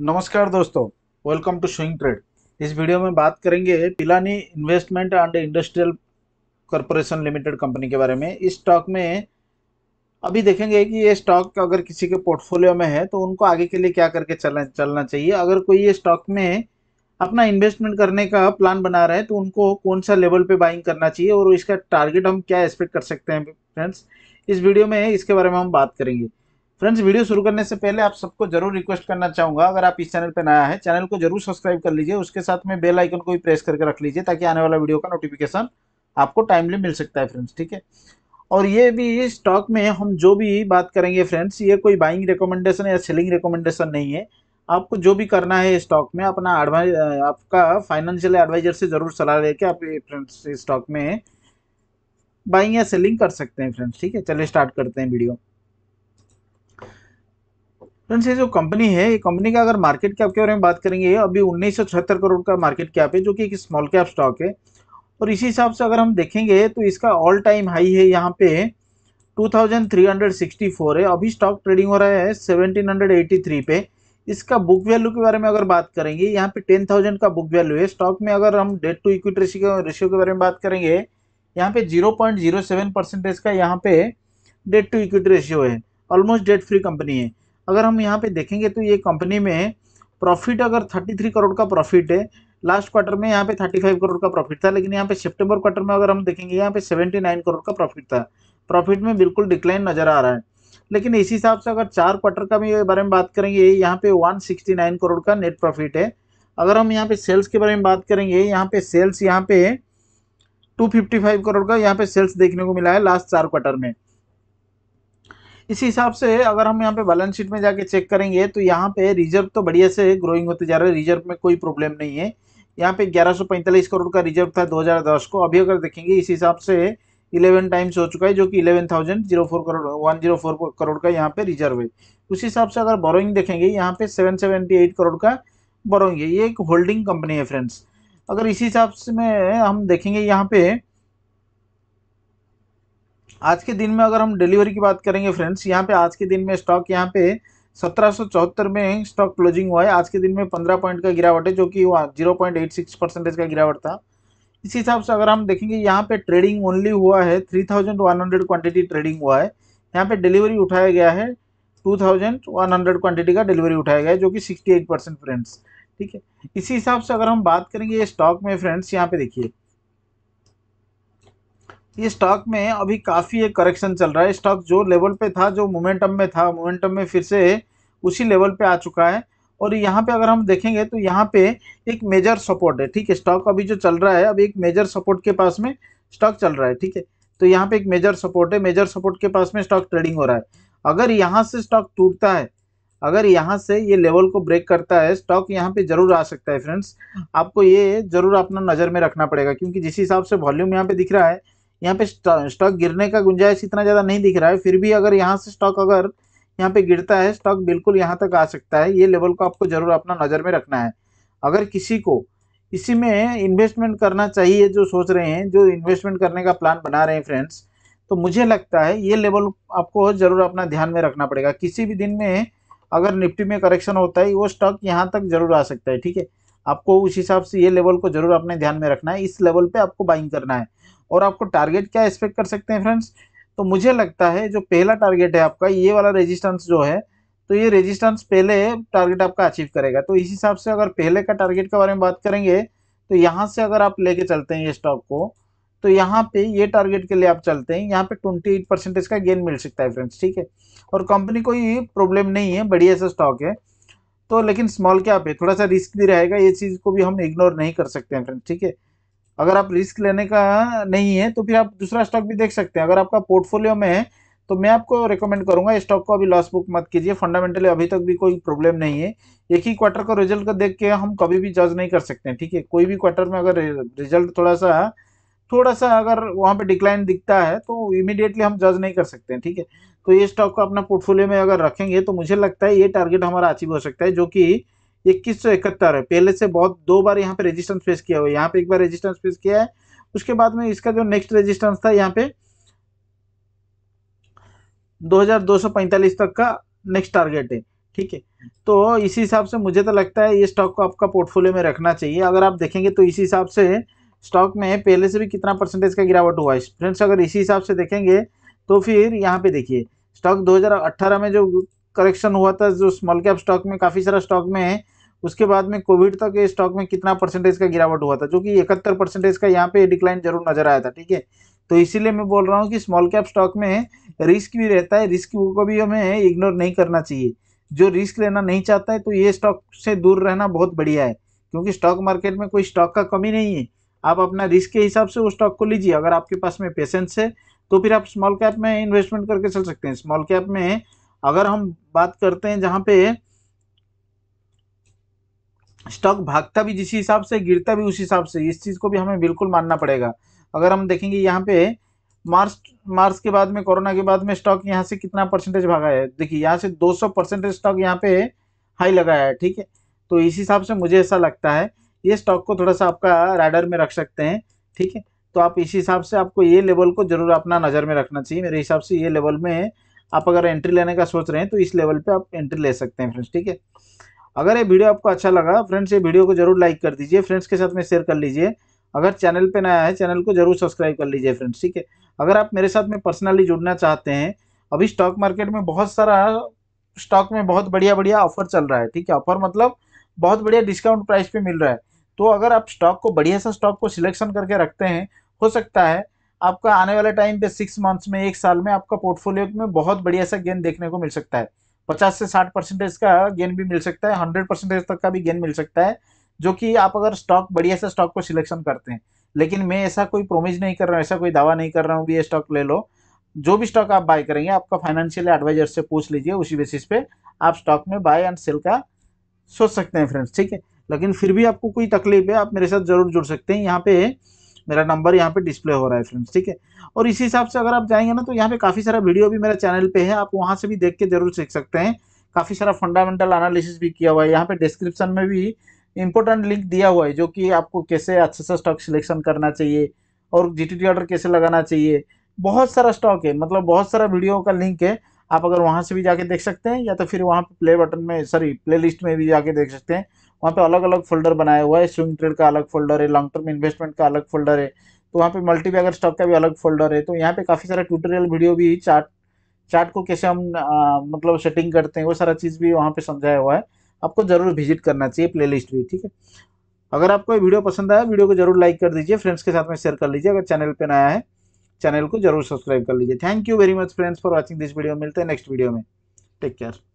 नमस्कार दोस्तों welcome to swing trade इस वीडियो में बात करेंगे Pilani investment and industrial corporation limited company के बारे में इस स्टॉक में अभी देखेंगे कि ये स्टॉक अगर किसी के पोर्टफोलियो में है तो उनको आगे के लिए क्या करके चलना चलना चाहिए अगर कोई ये स्टॉक में अपना इन्वेस्टमेंट करने का प्लान बना रहे हैं तो उनको कौन सा लेवल पे बाइंग करना चाहिए और इसका टारगेट हम क्या एक्सपेक्ट कर सकते हैं फ्रेंड्स इस वीडियो में इसके बारे में हम बात करेंगे फ्रेंड्स वीडियो शुरू करने से पहले आप सबको जरूर रिक्वेस्ट करना चाहूंगा अगर आप इस चैनल पर नया है चैनल को जरूर सब्सक्राइब कर लीजिए उसके साथ में बेल आइकन को भी प्रेस करके रख लीजिए ताकि आने वाला वीडियो का नोटिफिकेशन आपको टाइमली मिल सकता है फ्रेंड्स ठीक है और ये भी स्टॉक में हम जो भी बात करेंगे फ्रेंड्स ये कोई बाइंग रिकमेंडेशन या सेलिंग रिकमेंडेशन नहीं है आपको जो भी करना है स्टॉक में अपना एडवाइज आपका फाइनेंशियल एडवाइजर से ज़रूर सलाह लेके आप फ्रेंड्स स्टॉक में बाइंग या सेलिंग कर सकते हैं फ्रेंड्स ठीक है चलिए स्टार्ट करते हैं वीडियो फ्रेंड्स ये जो कंपनी है ये कंपनी का अगर मार्केट कैप के बारे में बात करेंगे अभी उन्नीस करोड़ का मार्केट कैप है जो कि एक स्मॉल कैप स्टॉक है और इसी हिसाब से अगर हम देखेंगे तो इसका ऑल टाइम हाई है यहाँ पे 2364 है अभी स्टॉक ट्रेडिंग हो रहा है 1783 पे इसका बुक वैल्यू के बारे में अगर बात करेंगे यहाँ पे 10000 का बुक वैल्यू है स्टॉक में अगर हम debt to equity ratio ratio के बारे में बात करेंगे यहाँ पे 0.07 परसेंटेज का यहाँ पे डेट टू इक्विटी रेशियो है ऑलमोस्ट डेट फ्री कंपनी है अगर हम यहाँ पे देखेंगे तो ये कंपनी में प्रॉफिट अगर 33 करोड़ का प्रॉफिट है लास्ट क्वार्टर में यहाँ पे 35 करोड़ का प्रॉफिट था लेकिन यहाँ पे सितंबर क्वार्टर में अगर हम देखेंगे यहाँ पे 79 करोड़ का प्रॉफिट था प्रॉफिट में बिल्कुल डिक्लाइन नज़र आ रहा है लेकिन इस हिसाब से अगर चार क्वार्टर का भी बारे में बात करेंगे यहाँ पे वन करोड़ का नेट प्रॉफिट है अगर हम यहाँ पे सेल्स के बारे में बात करेंगे यहाँ पे सेल्स यहाँ पे 255 करोड़ का यहाँ पे सेल्स देखने को मिला है लास्ट चार क्वार्टर में इसी हिसाब से अगर हम यहाँ पे बैलेंस शीट में जाके चेक करेंगे तो यहाँ पे रिजर्व तो बढ़िया से ग्रोइंग होते जा रहे हैं रिजर्व में कोई प्रॉब्लम नहीं है यहाँ पे 1145 करोड़ का रिजर्व था 2010 को अभी अगर देखेंगे इस हिसाब से 11 टाइम्स हो चुका है जो कि 11,004 करोड़ 104 करोड़ का यहाँ पे रिजर्व है उस हिसाब से अगर बोरोइंग देखेंगे यहाँ पे 778 करोड़ का बोरोइंग है ये एक होल्डिंग कंपनी है फ्रेंड्स अगर इसी हिसाब से में हम देखेंगे यहाँ पे आज के दिन में अगर हम डिलीवरी की बात करेंगे फ्रेंड्स यहाँ पे आज के दिन में स्टॉक यहाँ पे सत्रह में स्टॉक क्लोजिंग हुआ है आज के दिन में 15 पॉइंट का गिरावट है जो कि zero point eight six percentage का गिरावट था इस हिसाब से अगर हम देखेंगे यहाँ पे ट्रेडिंग ओनली हुआ है 3100 क्वांटिटी ट्रेडिंग हुआ है यहाँ पे डिलीवरी उठाया गया है 2100 क्वांटिटी का डिलीवरी उठाया गया है जो कि सिक्सटी परसेंट फ्रेंड्स ठीक है इसी हिसाब से अगर हम बात करेंगे स्टॉक में फ्रेंड्स यहाँ पे देखिए ये स्टॉक में अभी काफ़ी एक करेक्शन चल रहा है स्टॉक जो लेवल पे था जो मोमेंटम में था मोमेंटम में फिर से उसी लेवल पे आ चुका है और यहाँ पे अगर हम देखेंगे तो यहाँ पे एक मेजर सपोर्ट है ठीक है स्टॉक अभी जो चल रहा है अभी एक मेजर सपोर्ट के पास में स्टॉक चल रहा है ठीक है तो यहाँ पे एक मेजर सपोर्ट है मेजर सपोर्ट के पास में स्टॉक ट्रेडिंग हो रहा है अगर यहाँ से स्टॉक टूटता है अगर यहाँ से ये लेवल को ब्रेक करता है स्टॉक यहाँ पे जरूर आ सकता है फ्रेंड्स आपको ये जरूर अपना नज़र में रखना पड़ेगा क्योंकि जिस हिसाब से वॉल्यूम यहाँ पे दिख रहा है यहाँ पे स्टॉक गिरने का गुंजाइश इतना ज़्यादा नहीं दिख रहा है फिर भी अगर यहाँ से स्टॉक अगर यहाँ पे गिरता है स्टॉक बिल्कुल यहाँ तक आ सकता है ये लेवल को आपको ज़रूर अपना नज़र में रखना है अगर किसी को इसी में इन्वेस्टमेंट करना चाहिए जो सोच रहे हैं जो इन्वेस्टमेंट करने का प्लान बना रहे हैं फ्रेंड्स तो मुझे लगता है ये लेवल आपको ज़रूर अपना ध्यान में रखना पड़ेगा किसी भी दिन में अगर निफ्टी में करेक्शन होता है वो स्टॉक यहाँ तक ज़रूर आ सकता है ठीक है आपको उस हिसाब से ये लेवल को ज़रूर अपने ध्यान में रखना है इस लेवल पर आपको बाइंग करना है और आपको टारगेट क्या एक्सपेक्ट कर सकते हैं फ्रेंड्स तो मुझे लगता है जो पहला टारगेट है आपका ये वाला रेजिस्टेंस जो है तो ये रेजिस्टेंस पहले टारगेट आपका अचीव करेगा तो इस हिसाब से अगर पहले का टारगेट के बारे में बात करेंगे तो यहाँ से अगर आप लेके चलते हैं ये स्टॉक को तो यहाँ पे ये टारगेट के लिए आप चलते हैं यहाँ पे 28 परसेंटेज का गेन मिल सकता है फ्रेंड्स ठीक है और कंपनी कोई प्रॉब्लम नहीं है बढ़िया सा स्टॉक है तो लेकिन स्मॉल कैप है थोड़ा सा रिस्क भी रहेगा ये चीज़ को भी हम इग्नोर नहीं कर सकते हैं फ्रेंड्स ठीक है अगर आप रिस्क लेने का नहीं है तो फिर आप दूसरा स्टॉक भी देख सकते हैं अगर आपका पोर्टफोलियो में है तो मैं आपको रिकमेंड करूंगा स्टॉक को अभी लॉस बुक मत कीजिए फंडामेंटली अभी तक भी कोई प्रॉब्लम नहीं है एक ही क्वार्टर का रिजल्ट का देख के हम कभी भी जज नहीं कर सकते हैं ठीक है कोई भी क्वार्टर में अगर रिजल्ट थोड़ा सा थोड़ा सा अगर वहाँ पे डिक्लाइन दिखता है तो इमिडिएटली हम जज नहीं कर सकते हैं ठीक है तो ये स्टॉक को अपना पोर्टफोलियो में अगर रखेंगे तो मुझे लगता है ये टारगेट हमारा अचीव हो सकता है जो कि इक्कीस सौ इकहत्तर है पहले से बहुत दो बार यहाँ पे रेजिस्टेंस फेस किया हुआ है यहाँ पे एक बार रेजिस्टेंस फेस किया है उसके बाद में इसका जो नेक्स्ट रेजिस्टेंस था यहाँ पे 2245 तक का नेक्स्ट टारगेट है ठीक है तो इसी हिसाब से मुझे तो लगता है ये स्टॉक को आपका पोर्टफोलियो में रखना चाहिए अगर आप देखेंगे तो इसी हिसाब से स्टॉक में पहले से भी कितना परसेंटेज का गिरावट हुआ है फ्रेंड्स अगर इसी हिसाब से देखेंगे तो फिर यहाँ पे देखिए स्टॉक 2018 में जो करेक्शन हुआ था जो स्मॉल कैप स्टॉक में काफ़ी सारा स्टॉक में है उसके बाद में कोविड तक ये स्टॉक में कितना परसेंटेज का गिरावट हुआ था जो कि इकहत्तर परसेंटेज का यहाँ पे डिक्लाइन जरूर नजर आया था ठीक है तो इसीलिए मैं बोल रहा हूँ कि स्मॉल कैप स्टॉक में रिस्क भी रहता है रिस्क को भी हमें इग्नोर नहीं करना चाहिए जो रिस्क लेना नहीं चाहता है तो ये स्टॉक से दूर रहना बहुत बढ़िया है क्योंकि स्टॉक मार्केट में कोई स्टॉक का कमी नहीं है आप अपना रिस्क के हिसाब से उस स्टॉक को लीजिए अगर आपके पास में पेशेंस है तो फिर आप स्मॉल कैप में इन्वेस्टमेंट करके चल सकते हैं स्मॉल कैप में अगर हम बात करते हैं जहां पे स्टॉक भागता भी जिस हिसाब से गिरता भी उस हिसाब से इस चीज़ को भी हमें बिल्कुल मानना पड़ेगा अगर हम देखेंगे यहाँ पे मार्च मार्च के बाद में कोरोना के बाद में स्टॉक यहाँ से कितना परसेंटेज भागा है देखिए यहाँ से 200 परसेंटेज स्टॉक यहाँ पे हाई लगाया है ठीक है तो इस हिसाब से मुझे ऐसा लगता है ये स्टॉक को थोड़ा सा आपका राइडर में रख सकते हैं ठीक है तो आप इसी हिसाब से आपको ये लेवल को जरूर अपना नज़र में रखना चाहिए मेरे हिसाब से ये लेवल में आप अगर एंट्री लेने का सोच रहे हैं तो इस लेवल पे आप एंट्री ले सकते हैं फ्रेंड्स ठीक है अगर ये वीडियो आपको अच्छा लगा फ्रेंड्स ये वीडियो को जरूर लाइक कर दीजिए फ्रेंड्स के साथ में शेयर कर लीजिए अगर चैनल पर नया है चैनल को जरूर सब्सक्राइब कर लीजिए फ्रेंड्स ठीक है अगर आप मेरे साथ में पर्सनली जुड़ना चाहते हैं अभी स्टॉक मार्केट में बहुत सारा स्टॉक में बहुत बढ़िया बढ़िया ऑफर चल रहा है ठीक है ऑफर मतलब बहुत बढ़िया डिस्काउंट प्राइस पे मिल रहा है तो अगर आप स्टॉक को बढ़िया सा स्टॉक को सिलेक्शन करके रखते हैं हो सकता है आपका आने वाले टाइम पे सिक्स मंथ्स में एक साल में आपका पोर्टफोलियो में बहुत बढ़िया सा गेन देखने को मिल सकता है पचास से साठ परसेंटेज का गेन भी मिल सकता है हंड्रेड परसेंटेज तक का भी गेन मिल सकता है जो कि आप अगर स्टॉक बढ़िया से स्टॉक को सिलेक्शन करते हैं लेकिन मैं ऐसा कोई प्रोमिस नहीं कर रहा हूँ ऐसा कोई दावा नहीं कर रहा हूँ कि ये स्टॉक ले लो जो भी स्टॉक आप बाय करेंगे आपका फाइनेंशियल एडवाइजर से पूछ लीजिए उसी बेसिस पे आप स्टॉक में बाय एंड सेल का सोच सकते हैं फ्रेंड्स ठीक है लेकिन फिर भी आपको कोई तकलीफ है आप मेरे साथ जरूर जुड़ सकते हैं यहाँ पे मेरा नंबर यहाँ पे डिस्प्ले हो रहा है फ्रेंड्स ठीक है और इसी हिसाब से अगर आप जाएंगे ना तो यहाँ पे काफ़ी सारा वीडियो भी मेरे चैनल पे है आप वहाँ से भी देख के जरूर सीख सकते हैं काफ़ी सारा फंडामेंटल एनालिसिस भी किया हुआ है यहाँ पे डिस्क्रिप्शन में भी इंपॉर्टेंट लिंक दिया हुआ है जो कि आपको कैसे अच्छे से स्टॉक सिलेक्शन करना चाहिए और जी टी ऑर्डर कैसे लगाना चाहिए बहुत सारा स्टॉक है मतलब बहुत सारा वीडियो का लिंक है आप अगर वहाँ से भी जाके देख सकते हैं या तो फिर वहाँ पे प्ले बटन में सॉरी प्ले लिस्ट में भी जाके देख सकते हैं वहाँ पे अलग अलग फोल्डर बनाया हुआ है स्विंग ट्रेड का अलग फोल्डर है लॉन्ग टर्म इन्वेस्टमेंट का अलग फोल्डर है तो वहाँ पे मल्टी स्टॉक का भी अलग फोल्डर है तो यहाँ पे काफ़ी सारा ट्यूटोरियल वीडियो भी चार्ट चार्ट को कैसे हम आ, मतलब सेटिंग करते हैं वो सारा चीज़ भी वहाँ पर समझाया हुआ है आपको ज़रूर विजिट करना चाहिए लिस्ट भी ठीक है अगर आपको ये वीडियो पसंद आया वीडियो को जरूर लाइक कर दीजिए फ्रेंड्स के साथ में शेयर कर लीजिए अगर चैनल पर नया है चैनल को जरूर सब्सक्राइब कर लीजिए thank you very much friends for watching this video मिलते हैं नेक्स्ट वीडियो में टेक केयर